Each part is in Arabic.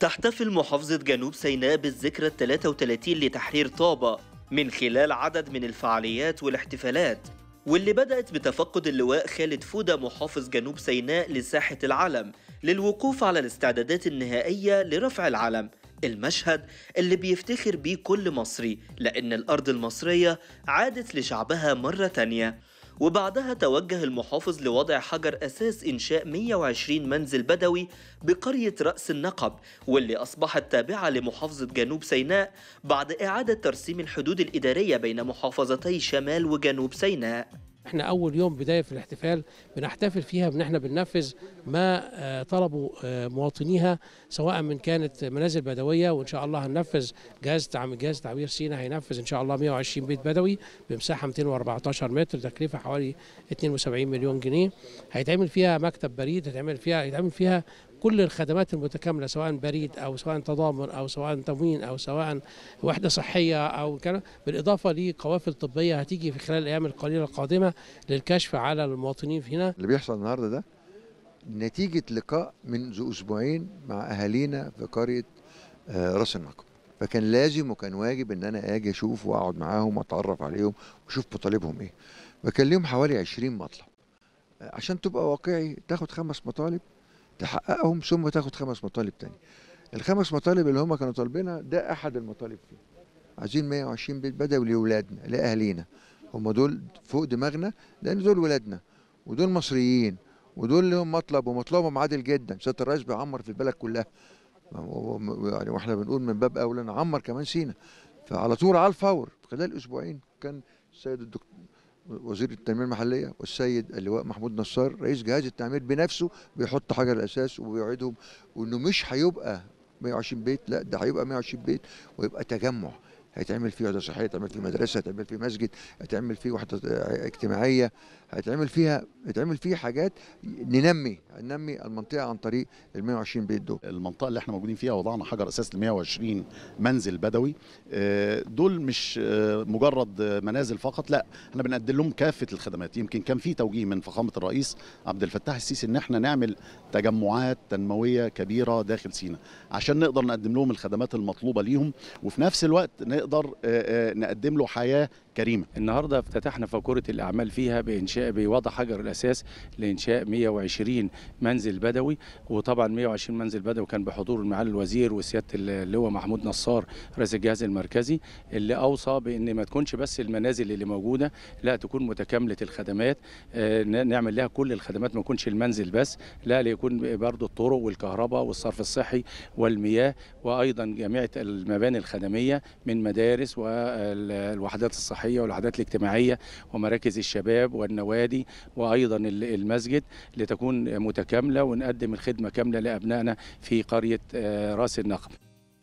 تحتفل محافظة جنوب سيناء بالذكرى ال 33 لتحرير طابة من خلال عدد من الفعاليات والاحتفالات واللي بدأت بتفقد اللواء خالد فودة محافظ جنوب سيناء لساحة العلم للوقوف على الاستعدادات النهائية لرفع العلم المشهد اللي بيفتخر بيه كل مصري لأن الأرض المصرية عادت لشعبها مرة تانية وبعدها توجه المحافظ لوضع حجر أساس إنشاء 120 منزل بدوي بقرية رأس النقب واللي أصبحت تابعة لمحافظة جنوب سيناء بعد إعادة ترسيم الحدود الإدارية بين محافظتي شمال وجنوب سيناء احنا اول يوم بدايه في الاحتفال بنحتفل فيها بان احنا بننفذ ما آه، طلبوا آه، مواطنيها سواء من كانت منازل بدويه وان شاء الله هننفذ جهاز تعم جهاز تعبير سينا هينفذ ان شاء الله 120 بيت بدوي بمساحه 214 متر تكلفه حوالي 72 مليون جنيه هيتعمل فيها مكتب بريد هيتعمل فيها هيتعمل فيها كل الخدمات المتكامله سواء بريد او سواء تضامن او سواء تموين او سواء وحده صحيه او كذا بالاضافه لقوافل طبيه هتيجي في خلال الايام القليله القادمه للكشف على المواطنين هنا اللي بيحصل النهارده ده نتيجه لقاء منذ اسبوعين مع اهالينا في قريه آه، راس النقب فكان لازم وكان واجب ان انا اجي اشوف واقعد معاهم واتعرف عليهم واشوف مطالبهم ايه فكان لهم حوالي 20 مطلب آه، عشان تبقى واقعي تاخد خمس مطالب تحققهم ثم تاخد خمس مطالب تاني الخمس مطالب اللي هم كانوا طالبينها ده احد المطالب فيه عايزين 120 بيت بدوي لاولادنا لاهالينا هم دول فوق دماغنا لان دول ولادنا ودول مصريين ودول لهم مطلب ومطلبهم عادل جدا سياده الرئيس بيعمر في البلد كلها يعني واحنا بنقول من باب اولى نعمر كمان سينا فعلى طول على الفور خلال اسبوعين كان السيد الدكتور وزير التنميه المحليه والسيد اللواء محمود نصار رئيس جهاز التعمير بنفسه بيحط حجر الاساس وبيوعدهم وانه مش هيبقى 120 بيت لا ده هيبقى 120 بيت ويبقى تجمع هيتعمل فيه وحده صحيه هيتعمل فيه مدرسه هيتعمل فيه مسجد هيتعمل فيه وحده اجتماعيه هيتعمل فيها هيتعمل فيه حاجات ننمي ننمي المنطقه عن طريق ال 120 بيت دول المنطقه اللي احنا موجودين فيها وضعنا حجر اساس ل 120 منزل بدوي آه، دول مش آه، مجرد منازل فقط لا احنا بنقدم لهم كافه الخدمات يمكن كان في توجيه من فخامه الرئيس عبد الفتاح السيسي ان احنا نعمل تجمعات تنمويه كبيره داخل سينا عشان نقدر نقدم لهم الخدمات المطلوبه ليهم وفي نفس الوقت هنقدر نقدم له حياه كريمه. النهارده افتتحنا فاكوره الاعمال فيها بانشاء بوضع حجر الاساس لانشاء 120 منزل بدوي وطبعا 120 منزل بدوي كان بحضور معالي الوزير وسياده اللواء محمود نصار رئيس الجهاز المركزي اللي اوصى بان ما تكونش بس المنازل اللي موجوده لا تكون متكامله الخدمات آه، نعمل لها كل الخدمات ما يكونش المنزل بس لا ليكون برضو الطرق والكهرباء والصرف الصحي والمياه وايضا جميع المباني الخدميه من مدارس والوحدات الصحيه الصحية والعادات الاجتماعية ومراكز الشباب والنوادي وأيضا المسجد لتكون متكاملة ونقدم الخدمة كاملة لأبنائنا في قرية آه، راس النقب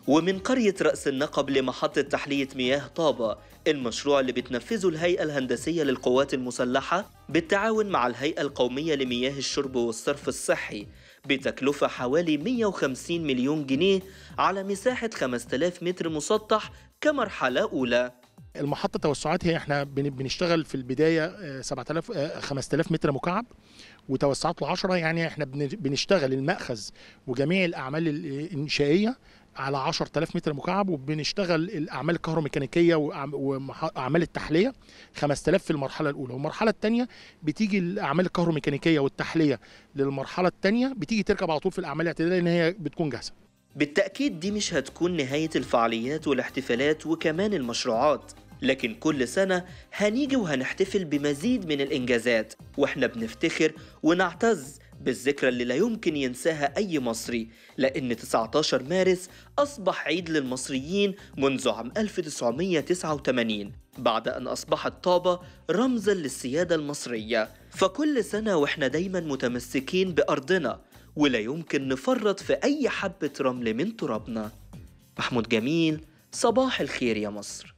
ومن قرية رأس النقب لمحطة تحلية مياه طابة المشروع اللي بتنفذه الهيئة الهندسية للقوات المسلحة بالتعاون مع الهيئة القومية لمياه الشرب والصرف الصحي بتكلفة حوالي 150 مليون جنيه على مساحة 5000 متر مسطح كمرحلة أولى المحطه توسعات هي احنا بنشتغل في البدايه 7000 آه، 5000 آه، متر مكعب وتوسعات ال 10 يعني احنا بنشتغل المأخذ وجميع الاعمال الانشائيه على 10000 متر مكعب وبنشتغل الاعمال الكهروميكانيكيه واعمال التحليه 5000 في المرحله الاولى والمرحله الثانيه بتيجي الاعمال الكهروميكانيكيه والتحليه للمرحله الثانيه بتيجي تركب على طول في الاعمال الاعتياديه لان هي بتكون جاهزه بالتأكيد دي مش هتكون نهاية الفعاليات والاحتفالات وكمان المشروعات لكن كل سنة هنيجي وهنحتفل بمزيد من الإنجازات وإحنا بنفتخر ونعتز بالذكرى اللي لا يمكن ينساها أي مصري لأن 19 مارس أصبح عيد للمصريين منذ عام 1989 بعد أن أصبحت طابة رمزا للسيادة المصرية فكل سنة وإحنا دايما متمسكين بأرضنا ولا يمكن نفرط في أي حبة رمل من ترابنا محمود جميل صباح الخير يا مصر